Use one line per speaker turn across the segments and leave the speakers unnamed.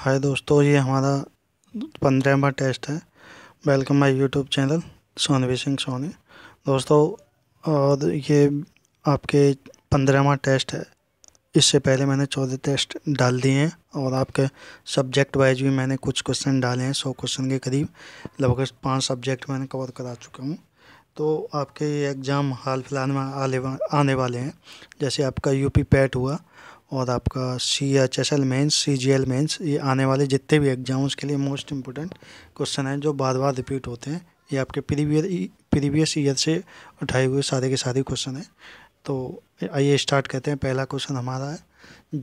हाय दोस्तों ये हमारा पंद्रहवा टेस्ट है welcome my YouTube channel Sonvi Singh Soni दोस्तों और ये आपके पंद्रहवा टेस्ट है इससे पहले मैंने चौदह टेस्ट डाल दिए हैं और आपके सब्जेक्ट वाइज भी मैंने कुछ क्वेश्चन डाले हैं सौ क्वेश्चन के करीब लगभग पांच सब्जेक्ट मैंने कवर करा चुका हूँ तो आपके ये एग्ज़ाम हाल फिलहाल में आने वाले हैं जैसे आपका यूपी पैट हुआ और आपका C H S L mains C G L mains ये आने वाले जितने भी एग्जाम्स के लिए मोस्ट इम्पोर्टेंट क्वेश्चन हैं जो बार बार रिपीट होते हैं ये आपके प्रीवियस प्रीवियस ईयर से उठाए हुए सारे के सारे क्वेश्चन हैं तो आइए स्टार्ट करते हैं पहला क्वेश्चन हमारा है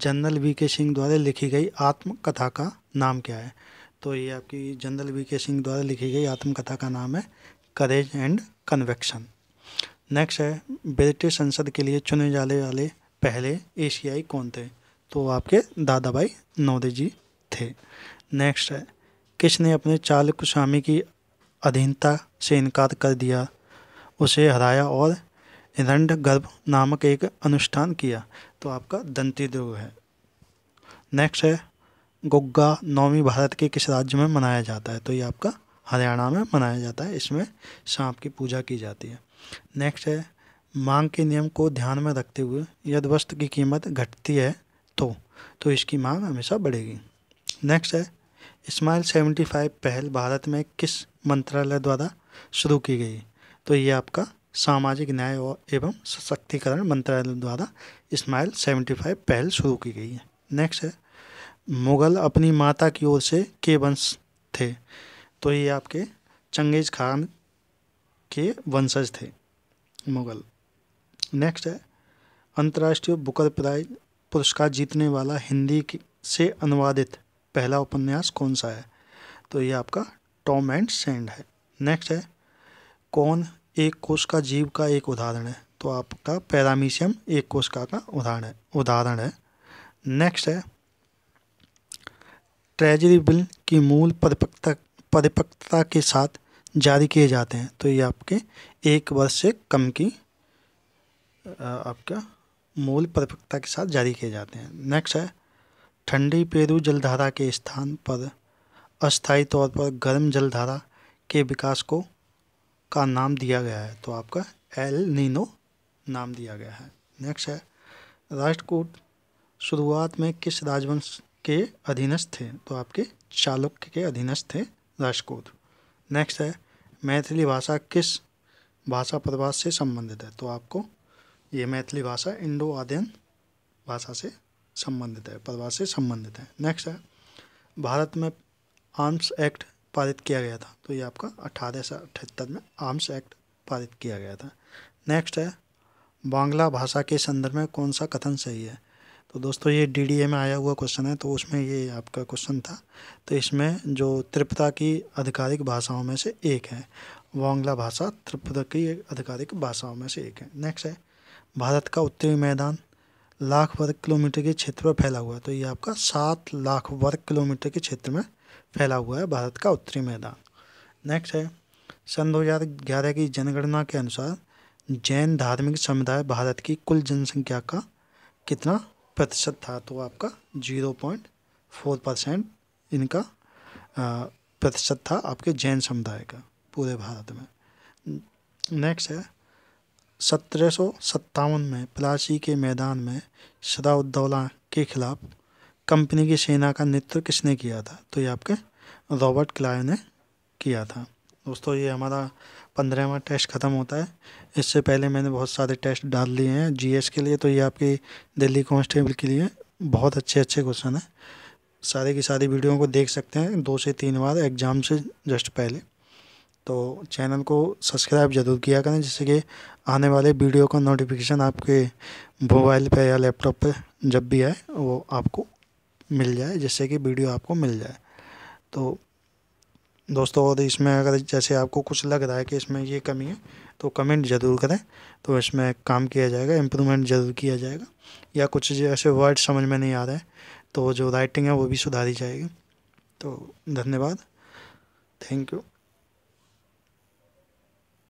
जनरल वी के सिंह द्वारा लिखी गई आत्मकथा का नाम क्या है तो ये आपकी जनरल वी के सिंह द्वारा लिखी गई आत्मकथा का नाम है करेज एंड कन्वेक्शन नेक्स्ट है ब्रिटिश संसद के लिए चुने जाने वाले, वाले पहले एशियाई कौन थे तो आपके दादा भाई नौदे जी थे नेक्स्ट है किसने अपने चाल कुशामी की अधीनता से इनकार कर दिया उसे हराया और हिरण्य गर्भ नामक एक अनुष्ठान किया तो आपका दंती दंतिद्रोह है नेक्स्ट है गुग्गा नौवीं भारत के किस राज्य में मनाया जाता है तो ये आपका हरियाणा में मनाया जाता है इसमें सांप की पूजा की जाती है नेक्स्ट है मांग के नियम को ध्यान में रखते हुए यदि वस्त्र की कीमत घटती है तो तो इसकी मांग हमेशा बढ़ेगी नेक्स्ट है स्माइल सेवेंटी फाइव पहल भारत में किस मंत्रालय द्वारा शुरू की गई तो ये आपका सामाजिक न्याय एवं सशक्तिकरण मंत्रालय द्वारा स्माइल सेवेंटी फाइव पहल शुरू की गई है नेक्स्ट है मुग़ल अपनी माता की ओर से के वंश थे तो ये आपके चंगेज़ खान के वंशज थे मुग़ल नेक्स्ट है अंतर्राष्ट्रीय बुकर प्राइज पुरस्कार जीतने वाला हिंदी से अनुवादित पहला उपन्यास कौन सा है तो ये आपका टॉम एंड सेंड है नेक्स्ट है कौन एक कोश का जीव का एक उदाहरण है तो आपका पैरामीशियम एक कोश का उदाहरण है उदाहरण है नेक्स्ट है ट्रेजरी बिल की मूल परिपक्ता परिपक्वता के साथ जारी किए जाते हैं तो ये आपके एक वर्ष से कम की आपका मूल परिपक्वता के साथ जारी किए जाते हैं नेक्स्ट है ठंडी पेरू जलधारा के स्थान पर अस्थायी तौर पर गर्म जलधारा के विकास को का नाम दिया गया है तो आपका एल नीनो नाम दिया गया है नेक्स्ट है राष्ट्रकूट शुरुआत में किस राजवंश के अधीनस्थ थे तो आपके चालुक्य के अधीनस्थ थे राष्ट्रकूट नेक्स्ट है मैथिली भाषा किस भाषा प्रवास से संबंधित है तो आपको ये मैथिली भाषा इंडो आर्यन भाषा से संबंधित है परिवार से संबंधित है नेक्स्ट है भारत में आर्म्स एक्ट पारित किया गया था तो ये आपका अठारह सौ अठहत्तर में आर्म्स एक्ट पारित किया गया था नेक्स्ट है बांग्ला भाषा के संदर्भ में कौन सा कथन सही है तो दोस्तों ये डी में आया हुआ क्वेश्चन है तो उसमें ये आपका क्वेश्चन था तो इसमें जो त्रिपुरा की आधिकारिक भाषाओं में से एक है वांग्ला भाषा त्रिपुरा की आधिकारिक भाषाओं में से एक है नेक्स्ट है भारत का उत्तरी मैदान लाख वर्ग किलोमीटर के क्षेत्र पर फैला हुआ है तो ये आपका सात लाख वर्ग किलोमीटर के क्षेत्र में फैला हुआ है भारत का उत्तरी मैदान नेक्स्ट है सन 2011 की जनगणना के अनुसार जैन धार्मिक समुदाय भारत की कुल जनसंख्या का कितना प्रतिशत था तो आपका जीरो पॉइंट फोर परसेंट इनका प्रतिशत था आपके जैन समुदाय का पूरे भारत में नेक्स्ट है सत्रह सौ सत्तावन में प्लासी के मैदान में सदाउद्दौला के खिलाफ कंपनी की सेना का नेतृत्व किसने किया था तो ये आपके रॉबर्ट क्लाय ने किया था दोस्तों ये हमारा पंद्रहवा टेस्ट ख़त्म होता है इससे पहले मैंने बहुत सारे टेस्ट डाल लिए हैं जीएस के लिए तो ये आपकी दिल्ली कॉन्स्टेबल के लिए बहुत अच्छे अच्छे क्वेश्चन हैं सारे की सारी वीडियो को देख सकते हैं दो से तीन बार एग्ज़ाम से जस्ट पहले तो चैनल को सब्सक्राइब ज़रूर किया करें जिससे कि आने वाले वीडियो का नोटिफिकेशन आपके मोबाइल पर या लैपटॉप पर जब भी आए वो आपको मिल जाए जिससे कि वीडियो आपको मिल जाए तो दोस्तों और इसमें अगर जैसे आपको कुछ लग रहा है कि इसमें ये कमी है तो कमेंट ज़रूर करें तो इसमें काम किया जाएगा इम्प्रूवमेंट ज़रूर किया जाएगा या कुछ जैसे वर्ड समझ में नहीं आ रहे हैं तो जो राइटिंग है वो भी सुधारी जाएगी तो धन्यवाद थैंक यू